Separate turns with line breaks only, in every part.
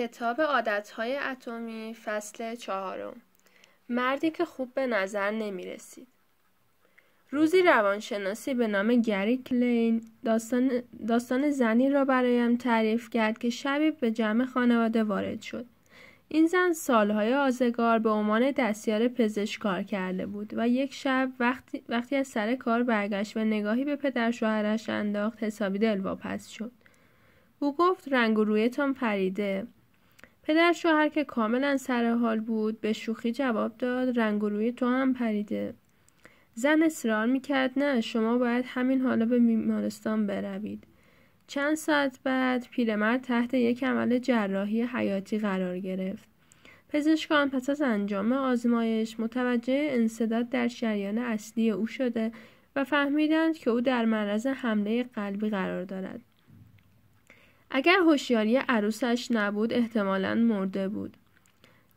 کتاب عادتهای اتمی فصل چهارم مردی که خوب به نظر نمی رسید روزی روانشناسی به نام گری کلین داستان, داستان زنی را برایم تعریف کرد که شبی به جمع خانواده وارد شد. این زن سالهای آزگار به عنوان دستیار پزشک کار کرده بود و یک شب وقتی, وقتی از سر کار برگشت و نگاهی به پدر شوهرش انداخت حسابی دلواپس شد. او گفت رنگ و رویتان پریده پدر شوهر که کاملا سر حال بود به شوخی جواب داد رنگ روی تو هم پریده زن اصرار میکرد نه شما باید همین حالا به بیمارستان بروید چند ساعت بعد پیرمرد تحت یک عمل جراحی حیاتی قرار گرفت پزشکان پس از انجام آزمایش متوجه انصداد در شریان اصلی او شده و فهمیدند که او در معرض حمله قلبی قرار دارد اگر هوشیاری عروسش نبود احتمالا مرده بود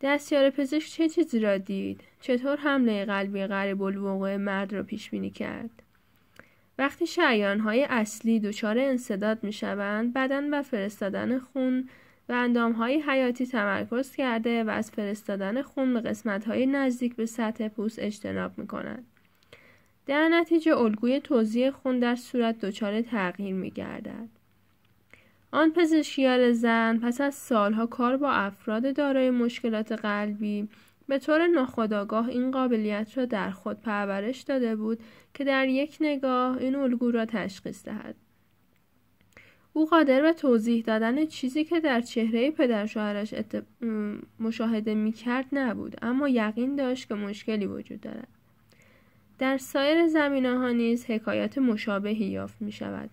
دستیار پزشک چه چیزی را دید چطور حمله قلبی غریب الوقوع مرد را پیش بینی کرد وقتی شعیان های اصلی دچار انصداد می شوند بدن و فرستادن خون و اندام های حیاتی تمرکز کرده و از فرستادن خون به قسمت های نزدیک به سطح پوست اجتناب می کنند. در نتیجه الگوی توضیح خون در صورت دچار تغییر می گردد. آن پزشکیار زن پس از سالها کار با افراد دارای مشکلات قلبی به طور ناخودآگاه این قابلیت را در خود پرورش داده بود که در یک نگاه این الگو را تشخیص دهد او قادر به توضیح دادن چیزی که در چهره پدر شوهرش مشاهده می کرد نبود اما یقین داشت که مشکلی وجود دارد در سایر زمینه ها نیز حکایت مشابهی یافت می شود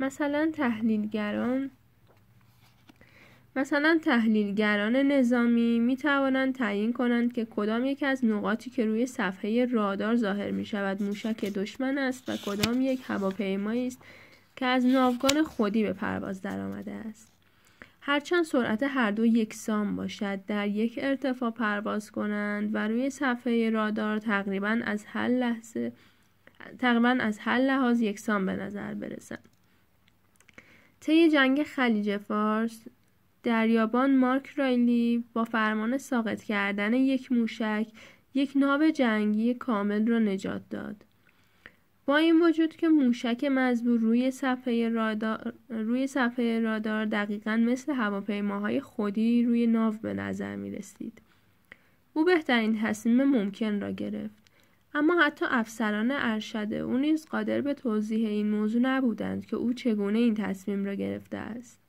مثلا تحلیلگران مثلا تحلیلگران نظامی می توانند تعیین کنند که کدام یک از نقاطی که روی صفحه رادار ظاهر می شود موشک دشمن است و کدام یک هواپیمایی است که از ناوگان خودی به پرواز درآمده است هرچند سرعت هر دو یکسان باشد در یک ارتفاع پرواز کنند و روی صفحه رادار تقریبا از هر لحظه تقریبا از هر لحاظ یکسان به نظر برسند طی جنگ خلیج فارس دریابان مارک رایلی با فرمان ساقط کردن یک موشک یک ناو جنگی کامل را نجات داد با این وجود که موشک مزبور روی صفحه رادار, روی صفحه رادار دقیقا مثل هواپیماهای خودی روی ناو به نظر می رسید. او بهترین تصمیم ممکن را گرفت. اما حتی افسران ارشد او نیز قادر به توضیح این موضوع نبودند که او چگونه این تصمیم را گرفته است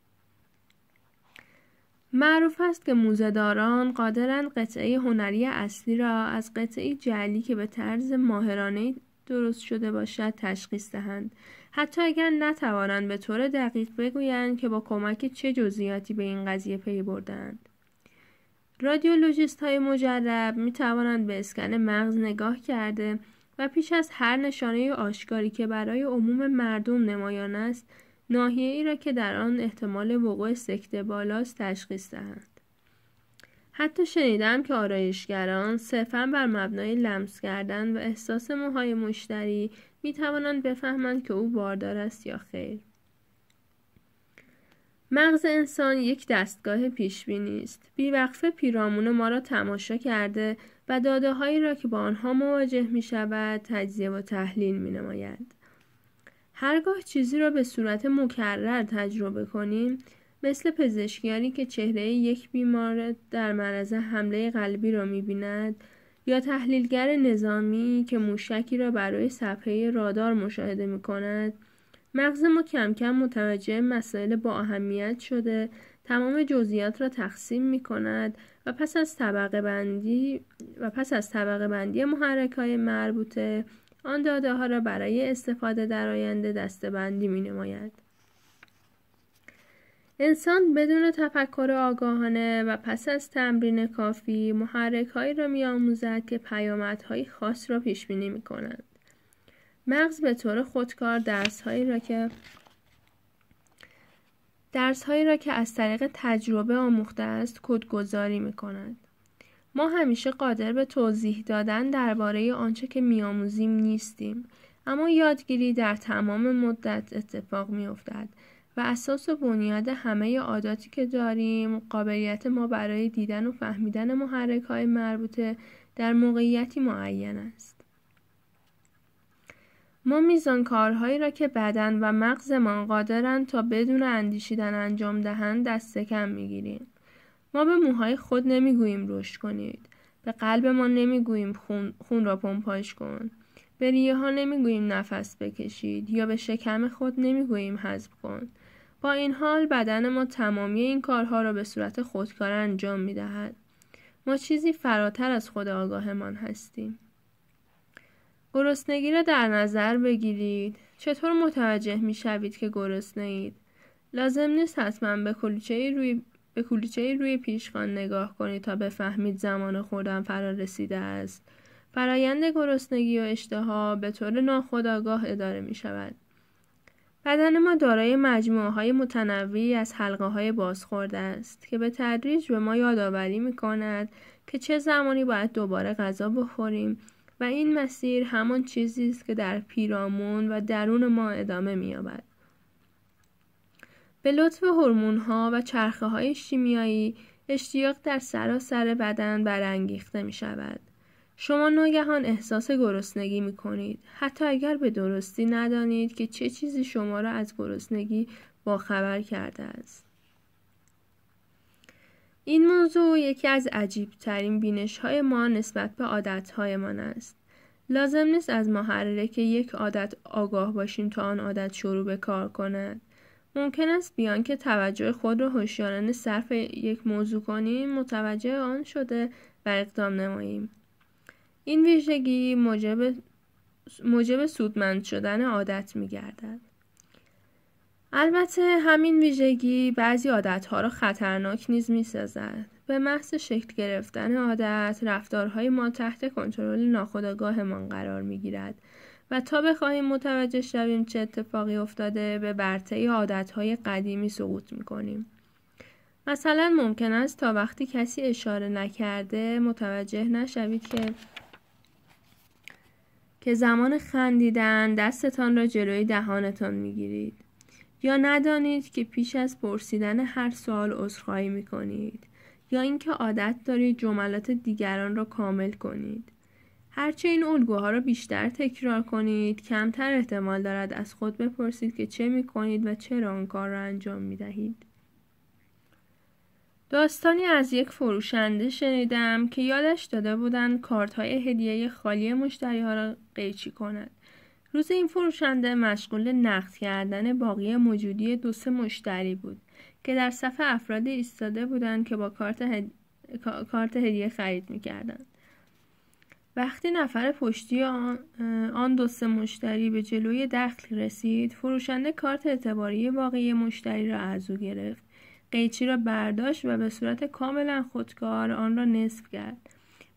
معروف است که موزهداران قادرند قطعه هنری اصلی را از قطعه جعلی که به طرز ماهرانه درست شده باشد تشخیص دهند حتی اگر نتوانند به طور دقیق بگویند که با کمک چه جزئیاتی به این قضیه پی بردند رادیولوژیست های مجرب می توانند به اسکن مغز نگاه کرده و پیش از هر نشانه آشکاری که برای عموم مردم نمایان است ناحیه ای را که در آن احتمال وقوع سکته بالاست تشخیص دهند. حتی شنیدم که آرایشگران صرفا بر مبنای لمس کردن و احساس موهای مشتری می توانند بفهمند که او باردار است یا خیر. مغز انسان یک دستگاه پیش بینی است. بیوقفه پیرامون ما را تماشا کرده و داده هایی را که با آنها مواجه می شود تجزیه و تحلیل می نماید. هرگاه چیزی را به صورت مکرر تجربه کنیم مثل پزشکی که چهره یک بیمار در معرض حمله قلبی را می بیند یا تحلیلگر نظامی که موشکی را برای صفحه رادار مشاهده می کند مغز ما کم کم متوجه مسائل با اهمیت شده تمام جزئیات را تقسیم می کند و پس از طبقه بندی و پس از طبقه بندی محرک های مربوطه آن داده ها را برای استفاده در آینده دسته بندی می نماید. انسان بدون تفکر آگاهانه و پس از تمرین کافی محرک هایی را می آموزد که پیامدهای خاص را پیش بینی می کند. مغز به طور خودکار درسهایی را که درسهایی را که از طریق تجربه آموخته است کدگذاری می کند. ما همیشه قادر به توضیح دادن درباره آنچه که میآموزیم نیستیم اما یادگیری در تمام مدت اتفاق می و اساس و بنیاد همه عاداتی که داریم قابلیت ما برای دیدن و فهمیدن محرک های مربوطه در موقعیتی معین است. ما میزان کارهایی را که بدن و مغزمان قادرند تا بدون اندیشیدن انجام دهند دست کم میگیریم ما به موهای خود نمیگوییم رشد کنید به قلبمان ما نمیگوییم خون, خون را پمپاش کن به ریه ها نمیگوییم نفس بکشید یا به شکم خود نمیگوییم حذب کن با این حال بدن ما تمامی این کارها را به صورت خودکار انجام میدهد. ما چیزی فراتر از خود آگاهمان هستیم. گرسنگی را در نظر بگیرید چطور متوجه می شوید که گرسنه اید لازم نیست حتما به کلوچه روی به روی پیشخان نگاه کنید تا بفهمید زمان خوردن فرا رسیده است فرایند گرسنگی و اشتها به طور ناخودآگاه اداره می شود بدن ما دارای مجموعه های متنوعی از حلقه های بازخورده است که به تدریج به ما یادآوری می کند که چه زمانی باید دوباره غذا بخوریم و این مسیر همان چیزی است که در پیرامون و درون ما ادامه می‌یابد. به لطف هرمون ها و چرخه های شیمیایی اشتیاق در سراسر بدن برانگیخته می شود. شما ناگهان احساس گرسنگی می کنید. حتی اگر به درستی ندانید که چه چیزی شما را از گرسنگی باخبر کرده است. این موضوع یکی از عجیبترین بینش های ما نسبت به عادت هایمان است. لازم نیست از که یک عادت آگاه باشیم تا آن عادت شروع به کار کند. ممکن است بیان که توجه خود را هوشیارانه صرف یک موضوع کنیم متوجه آن شده و اقدام نماییم. این ویژگی موجب, موجب سودمند شدن عادت می گردد. البته همین ویژگی بعضی عادتها را خطرناک نیز سازد. به محض شکل گرفتن عادت رفتارهای ما تحت کنترل ناخودآگاهمان قرار گیرد و تا بخواهیم متوجه شویم چه اتفاقی افتاده به برته عادتهای قدیمی سقوط کنیم. مثلا ممکن است تا وقتی کسی اشاره نکرده متوجه نشوید که که زمان خندیدن دستتان را جلوی دهانتان گیرید. یا ندانید که پیش از پرسیدن هر سوال عذرخواهی می کنید یا اینکه عادت دارید جملات دیگران را کامل کنید هرچه این الگوها را بیشتر تکرار کنید کمتر احتمال دارد از خود بپرسید که چه می کنید و چرا آن کار را انجام می دهید داستانی از یک فروشنده شنیدم که یادش داده بودند کارت های هدیه خالی مشتری ها را قیچی کند روز این فروشنده مشغول نقد کردن باقی موجودی دو سه مشتری بود که در صفحه افرادی ایستاده بودند که با کارت, کارت هدیه خرید میکردند وقتی نفر پشتی آن, آن دو سه مشتری به جلوی دخل رسید فروشنده کارت اعتباری باقی مشتری را از او گرفت قیچی را برداشت و به صورت کاملا خودکار آن را نصف کرد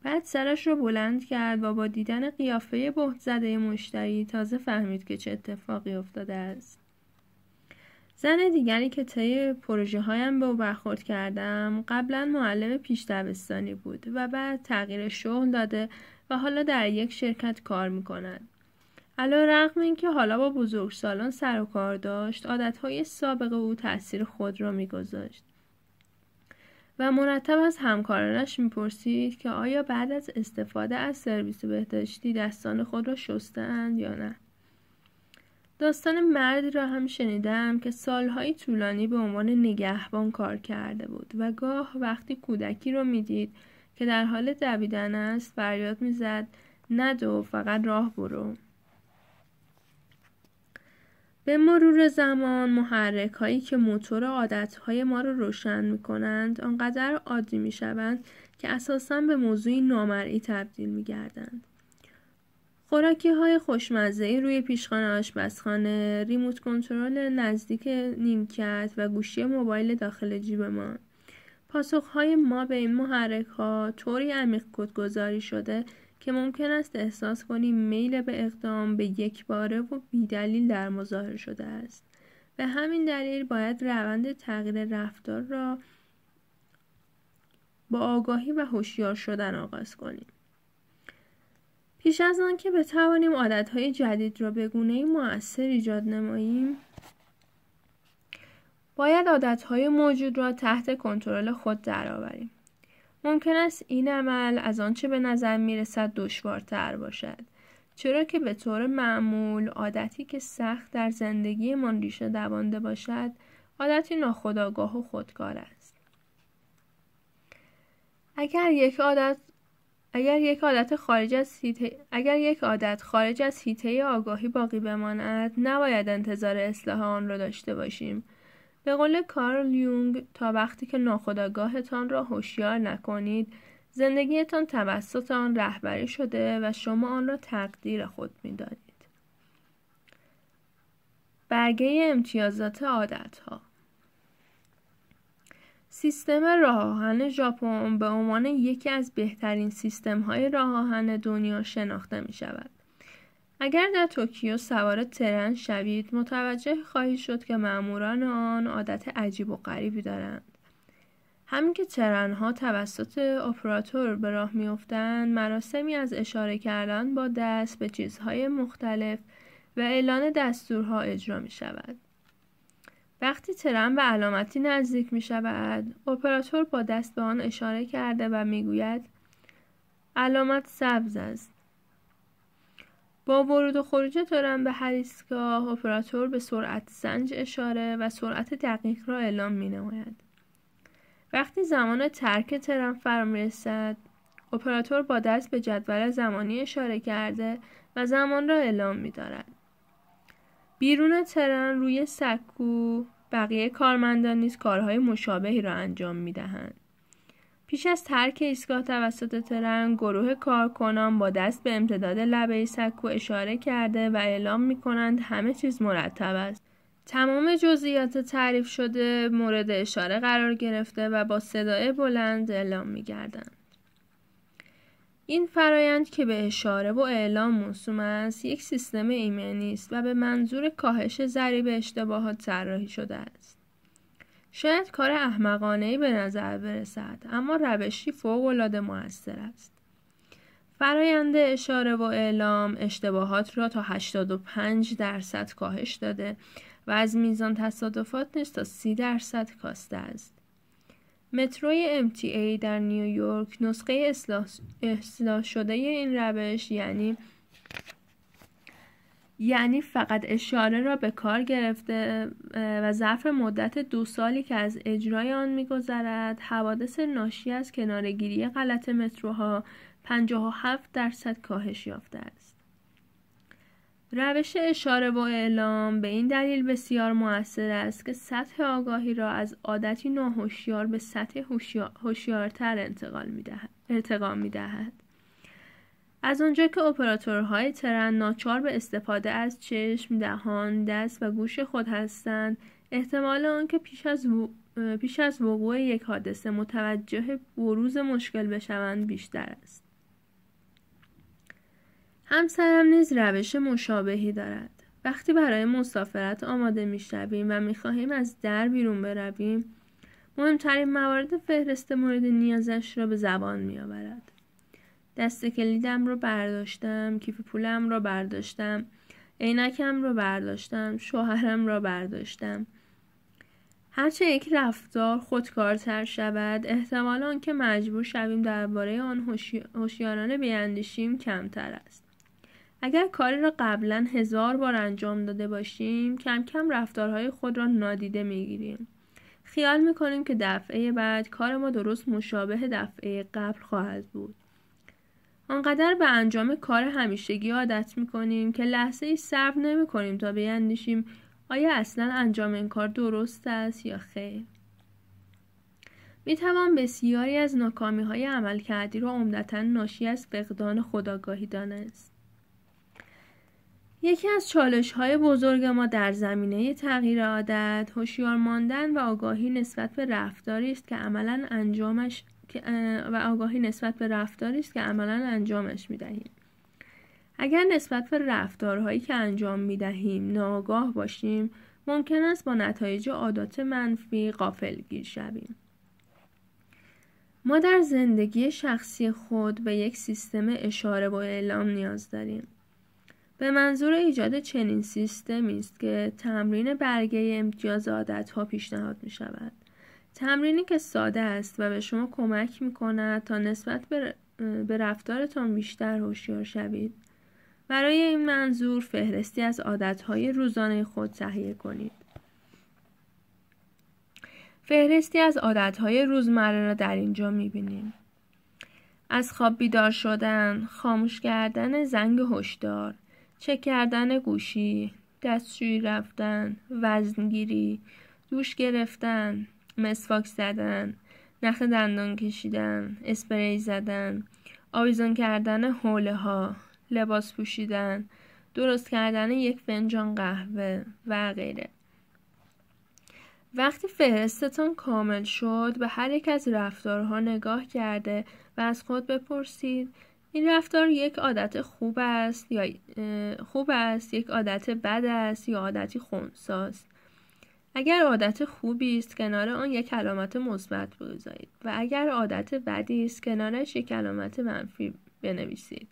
بعد سرش رو بلند کرد و با دیدن قیافه بهت زده مشتری تازه فهمید که چه اتفاقی افتاده است. زن دیگری که طی پروژه هایم به او برخورد کردم قبلا معلم پیش دبستانی بود و بعد تغییر شغل داده و حالا در یک شرکت کار می کند. علا رقم این که حالا با بزرگ سالان سر و کار داشت عادتهای سابق او تاثیر خود را میگذاشت و مرتب از همکارانش میپرسید که آیا بعد از استفاده از سرویس بهداشتی دستان خود را شستند یا نه داستان مردی را هم شنیدم که سالهای طولانی به عنوان نگهبان کار کرده بود و گاه وقتی کودکی رو میدید که در حال دویدن است فریاد میزد ندو فقط راه برو به مرور زمان محرک هایی که موتور عادت های ما رو روشن می کنند آنقدر عادی می شوند که اساسا به موضوعی نامرئی تبدیل می گردند. خوراکی های خوشمزه روی پیشخانه آشپزخانه، ریموت کنترل نزدیک نیمکت و گوشی موبایل داخل ما. پاسخ های ما به این محرک ها طوری عمیق کدگذاری شده که ممکن است احساس کنیم میل به اقدام به یک باره و بیدلیل در مظاهر شده است به همین دلیل باید روند تغییر رفتار را با آگاهی و هوشیار شدن آغاز کنیم پیش از آن که بتوانیم عادتهای جدید را به گونه مؤثر ایجاد نماییم باید عادتهای موجود را تحت کنترل خود درآوریم ممکن است این عمل از آنچه به نظر می رسد دشوارتر باشد چرا که به طور معمول عادتی که سخت در زندگی ریشه دوانده باشد عادتی ناخودآگاه و خودکار است اگر یک عادت اگر یک عادت خارج از هیته... اگر یک عادت خارج از هیته آگاهی باقی بماند نباید انتظار اصلاح آن را داشته باشیم به قول کارل یونگ تا وقتی که ناخداگاهتان را هوشیار نکنید زندگیتان توسط آن رهبری شده و شما آن را تقدیر خود میدانید برگه امتیازات عادت ها سیستم راهان ژاپن به عنوان یکی از بهترین سیستم های راهان دنیا شناخته می شود. اگر در توکیو سوار ترن شوید متوجه خواهید شد که ماموران آن عادت عجیب و غریبی دارند همین که ها توسط اپراتور به راه میافتند مراسمی از اشاره کردن با دست به چیزهای مختلف و اعلان دستورها اجرا می شود. وقتی ترن به علامتی نزدیک می شود، اپراتور با دست به آن اشاره کرده و می گوید علامت سبز است. با ورود و خروج ترن به هر اپراتور به سرعت سنج اشاره و سرعت دقیق را اعلام می نماید. وقتی زمان ترک ترم فرم رسد اپراتور با دست به جدول زمانی اشاره کرده و زمان را اعلام می دارد. بیرون ترن روی سکو بقیه کارمندان نیز کارهای مشابهی را انجام می دهند. پیش از ترک ایستگاه توسط ترن گروه کارکنان با دست به امتداد لبه سکو اشاره کرده و اعلام می کنند همه چیز مرتب است. تمام جزئیات تعریف شده مورد اشاره قرار گرفته و با صدای بلند اعلام می گردند. این فرایند که به اشاره و اعلام موسوم است یک سیستم ایمنی است و به منظور کاهش ضریب اشتباهات طراحی شده است شاید کار احمقانه به نظر برسد اما روشی العاده موثر است فرایند اشاره و اعلام اشتباهات را تا 85 درصد کاهش داده و از میزان تصادفات نیست تا 30 درصد کاسته است متروی MTA در نیویورک نسخه اصلاح, اصلاح شده این روش یعنی یعنی فقط اشاره را به کار گرفته و ظرف مدت دو سالی که از اجرای آن میگذرد حوادث ناشی از کنارگیری غلط متروها 57 درصد کاهش یافته است روش اشاره و اعلام به این دلیل بسیار موثر است که سطح آگاهی را از عادتی ناهوشیار به سطح هوشیارتر انتقال می ارتقا می دهد. از آنجا که اپراتورهای ترن ناچار به استفاده از چشم، دهان، دست و گوش خود هستند، احتمال آنکه پیش از پیش از وقوع یک حادثه متوجه بروز مشکل بشوند بیشتر است. همسرم نیز روش مشابهی دارد. وقتی برای مسافرت آماده می شویم و می خواهیم از در بیرون برویم، مهمترین موارد فهرست مورد نیازش را به زبان می آورد. دست کلیدم رو برداشتم کیف پولم رو برداشتم عینکم رو برداشتم شوهرم را برداشتم هرچه یک رفتار خودکارتر شود احتمال که مجبور شویم درباره آن هوشیارانه بیاندیشیم کمتر است اگر کاری را قبلا هزار بار انجام داده باشیم کم کم رفتارهای خود را نادیده میگیریم خیال میکنیم که دفعه بعد کار ما درست مشابه دفعه قبل خواهد بود آنقدر به انجام کار همیشگی عادت کنیم که لحظه ای صبر کنیم تا بیندیشیم آیا اصلا انجام این کار درست است یا خیر می توان بسیاری از ناکامی های عمل کردی را عمدتا ناشی از فقدان خداگاهی دانست. یکی از چالش های بزرگ ما در زمینه تغییر عادت، هوشیار ماندن و آگاهی نسبت به رفتاری است که عملا انجامش و آگاهی نسبت به رفتاری است که عملا انجامش می دهیم. اگر نسبت به رفتارهایی که انجام می دهیم ناگاه باشیم ممکن است با نتایج عادات منفی قافل گیر شویم. ما در زندگی شخصی خود به یک سیستم اشاره و اعلام نیاز داریم. به منظور ایجاد چنین سیستمی است که تمرین برگه امتیاز عادت ها پیشنهاد می شود. تمرینی که ساده است و به شما کمک می کند تا نسبت به رفتارتان بیشتر هوشیار شوید. برای این منظور فهرستی از عادتهای روزانه خود تهیه کنید. فهرستی از عادتهای روزمره را در اینجا می بینیم. از خواب بیدار شدن، خاموش کردن زنگ هشدار، چک کردن گوشی، دستشویی رفتن، وزنگیری، دوش گرفتن، مسواک زدن نخ دندان کشیدن اسپری زدن آویزان کردن حوله ها لباس پوشیدن درست کردن یک فنجان قهوه و غیره وقتی فهرستتان کامل شد به هر یک از رفتارها نگاه کرده و از خود بپرسید این رفتار یک عادت خوب است یا خوب است یک عادت بد است یا عادتی خونساست اگر عادت خوبی است کنار آن یک علامت مثبت بگذارید و اگر عادت بدی است کنارش یک علامت منفی بنویسید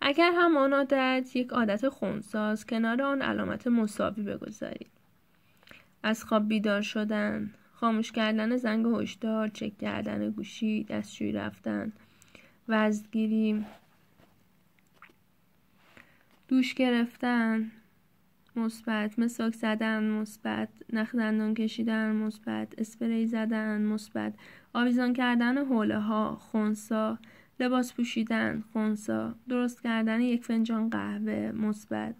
اگر همان عادت یک عادت خونساز کنار آن علامت مساوی بگذارید از خواب بیدار شدن خاموش کردن زنگ هشدار چک کردن گوشی دستشویی رفتن وزنگیری دوش گرفتن مثبت مساک زدن مثبت نخ دندان کشیدن مثبت اسپری زدن مثبت آویزان کردن حوله ها خونسا لباس پوشیدن خونسا درست کردن یک فنجان قهوه مثبت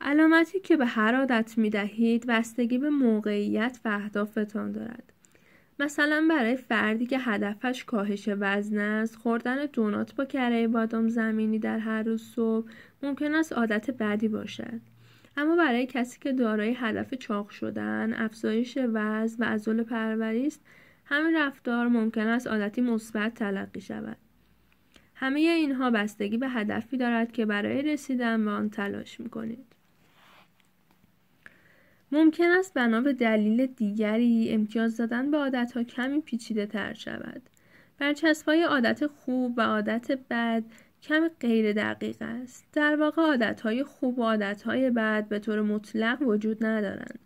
علامتی که به هر عادت می دهید بستگی به موقعیت و اهدافتان دارد مثلا برای فردی که هدفش کاهش وزن است خوردن دونات با کره بادام زمینی در هر روز صبح ممکن است عادت بدی باشد اما برای کسی که دارای هدف چاق شدن افزایش وزن و عضل پروری است همین رفتار ممکن است عادتی مثبت تلقی شود همه اینها بستگی به هدفی دارد که برای رسیدن به آن تلاش میکنید ممکن است بنا به دلیل دیگری امتیاز دادن به عادتها کمی پیچیده تر شود. برچسبهای عادت خوب و عادت بد کمی غیر دقیق است. در واقع عادتهای خوب و عادتهای بد به طور مطلق وجود ندارند.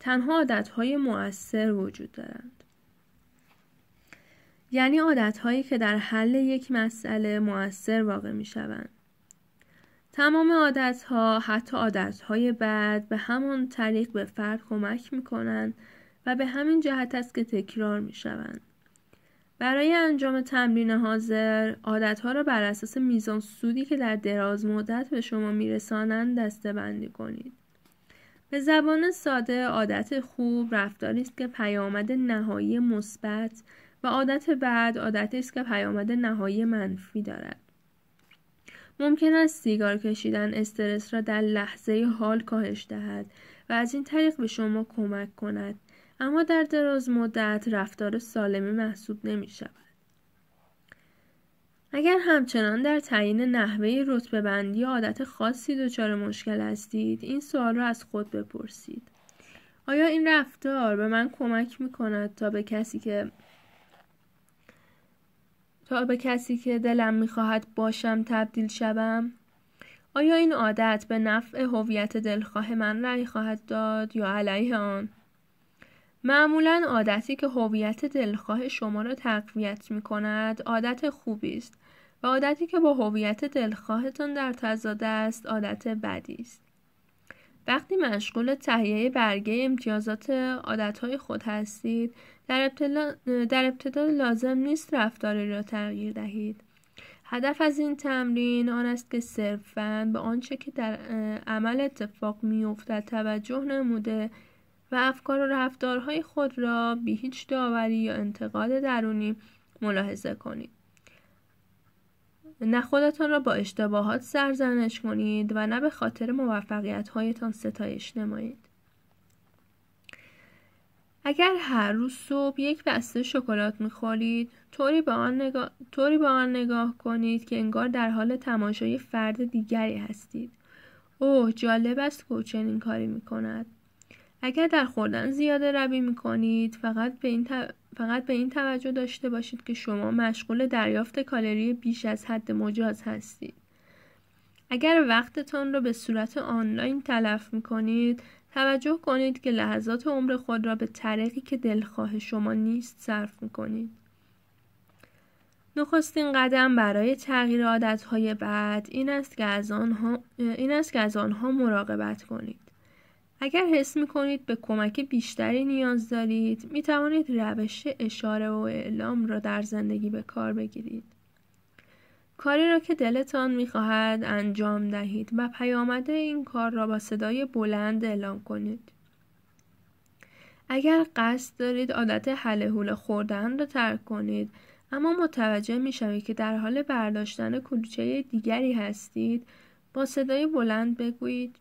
تنها عادتهای مؤثر وجود دارند. یعنی عادتهایی که در حل یک مسئله مؤثر واقع می شوند. تمام ها حتی های بد به همان طریق به فرد کمک کنند و به همین جهت است که تکرار شوند. برای انجام تمرین حاضر عادتها را بر اساس میزان سودی که در دراز مدت به شما میرسانند دسته بندی کنید به زبان ساده عادت خوب رفتاری است که پیامد نهایی مثبت و عادت بد عادتی است که پیامد نهایی منفی دارد ممکن است سیگار کشیدن استرس را در لحظه حال کاهش دهد و از این طریق به شما کمک کند اما در دراز مدت رفتار سالمی محسوب نمی شود. اگر همچنان در تعیین نحوه رتبه بندی عادت خاصی دچار مشکل هستید این سوال را از خود بپرسید آیا این رفتار به من کمک می کند تا به کسی که تا به کسی که دلم میخواهد باشم تبدیل شوم آیا این عادت به نفع هویت دلخواه من رأی خواهد داد یا علیه آن معمولا عادتی که هویت دلخواه شما را تقویت می کند عادت خوبی است و عادتی که با هویت دلخواهتان در تضاد است عادت بدی است وقتی مشغول تهیه برگه امتیازات عادتهای خود هستید در ابتدا, لازم نیست رفتاری را تغییر دهید هدف از این تمرین آن است که صرفا به آنچه که در عمل اتفاق میافتد توجه نموده و افکار و رفتارهای خود را به هیچ داوری یا انتقاد درونی ملاحظه کنید نه خودتان را با اشتباهات سرزنش کنید و نه به خاطر موفقیت هایتان ستایش نمایید اگر هر روز صبح یک بسته شکلات میخورید طوری به آن نگاه, طوری به آن نگاه کنید که انگار در حال تماشای فرد دیگری هستید اوه جالب است که چنین کاری میکند اگر در خوردن زیاده روی میکنید فقط به این فقط به این توجه داشته باشید که شما مشغول دریافت کالری بیش از حد مجاز هستید اگر وقتتان را به صورت آنلاین تلف می کنید توجه کنید که لحظات عمر خود را به طریقی که دلخواه شما نیست صرف می کنید. نخستین قدم برای تغییر عادتهای بعد این است که از آنها, این است که از آنها مراقبت کنید. اگر حس می کنید به کمک بیشتری نیاز دارید می توانید روش اشاره و اعلام را در زندگی به کار بگیرید. کاری را که دلتان میخواهد انجام دهید و پیامده این کار را با صدای بلند اعلام کنید اگر قصد دارید عادت حلهول خوردن را ترک کنید اما متوجه میشوید که در حال برداشتن کلوچه دیگری هستید با صدای بلند بگویید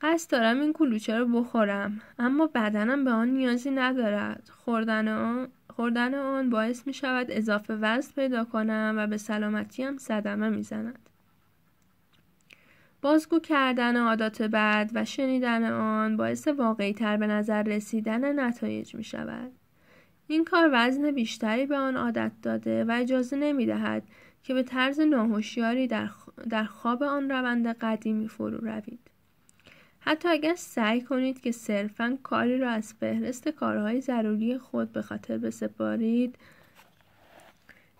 قصد دارم این کلوچه را بخورم اما بدنم به آن نیازی ندارد خوردن آن خوردن آن باعث می شود اضافه وزن پیدا کنم و به سلامتی هم صدمه می زند. بازگو کردن عادات بعد و شنیدن آن باعث واقعی تر به نظر رسیدن نتایج می شود. این کار وزن بیشتری به آن عادت داده و اجازه نمی دهد که به طرز ناهوشیاری در, خواب آن روند قدیمی فرو روید. حتی اگر سعی کنید که صرفا کاری را از فهرست کارهای ضروری خود به خاطر بسپارید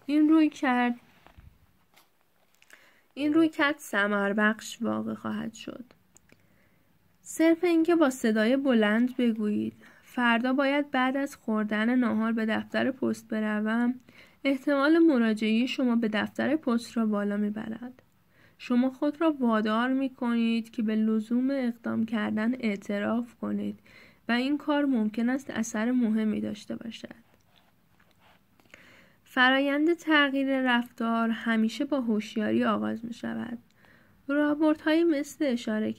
این روی کرد این روی کرد بخش واقع خواهد شد صرف اینکه با صدای بلند بگویید فردا باید بعد از خوردن ناهار به دفتر پست بروم احتمال مراجعه شما به دفتر پست را بالا میبرد شما خود را وادار می کنید که به لزوم اقدام کردن اعتراف کنید و این کار ممکن است اثر مهمی داشته باشد. فرایند تغییر رفتار همیشه با هوشیاری آغاز می شود. راهبردهایی مثل اشاره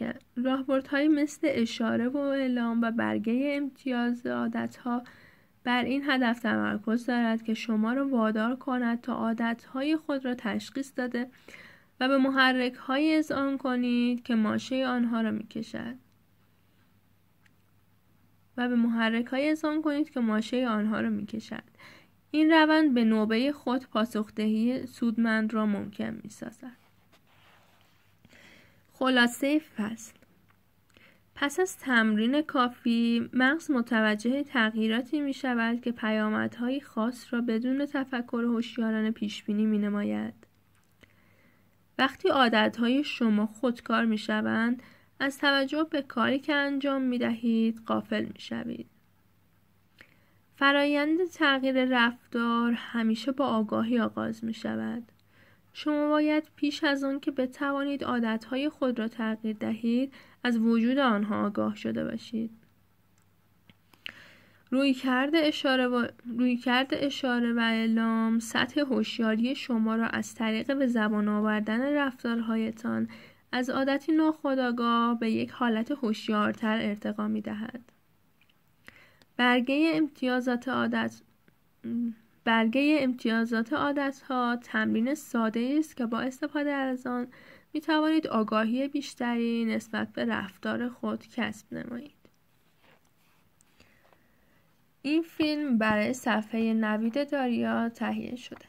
مثل اشاره و اعلام و برگه امتیاز عادتها بر این هدف تمرکز دارد که شما را وادار کند تا های خود را تشخیص داده و به محرک های آن کنید که ماشه آنها را می کشد. و به محرک های آن کنید که ماشه آنها را می کشد. این روند به نوبه خود پاسخدهی سودمند را ممکن می سازد. خلاصه فصل پس از تمرین کافی مغز متوجه تغییراتی می شود که پیامدهای خاص را بدون تفکر هوشیارانه پیش بینی می نماید. وقتی عادتهای شما خودکار می شوند از توجه به کاری که انجام می دهید قافل می شوید. فرایند تغییر رفتار همیشه با آگاهی آغاز می شود. شما باید پیش از آن که بتوانید عادتهای خود را تغییر دهید از وجود آنها آگاه شده باشید. روی کرده اشاره و, روی اشاره اعلام سطح هوشیاری شما را از طریق به زبان آوردن رفتارهایتان از عادتی ناخودآگاه به یک حالت هوشیارتر ارتقا می دهد. برگه امتیازات عادت برگه امتیازات عادت ها تمرین ساده است که با استفاده از آن می توانید آگاهی بیشتری نسبت به رفتار خود کسب نمایید. این فیلم برای صفحه نوید داریا تهیه شده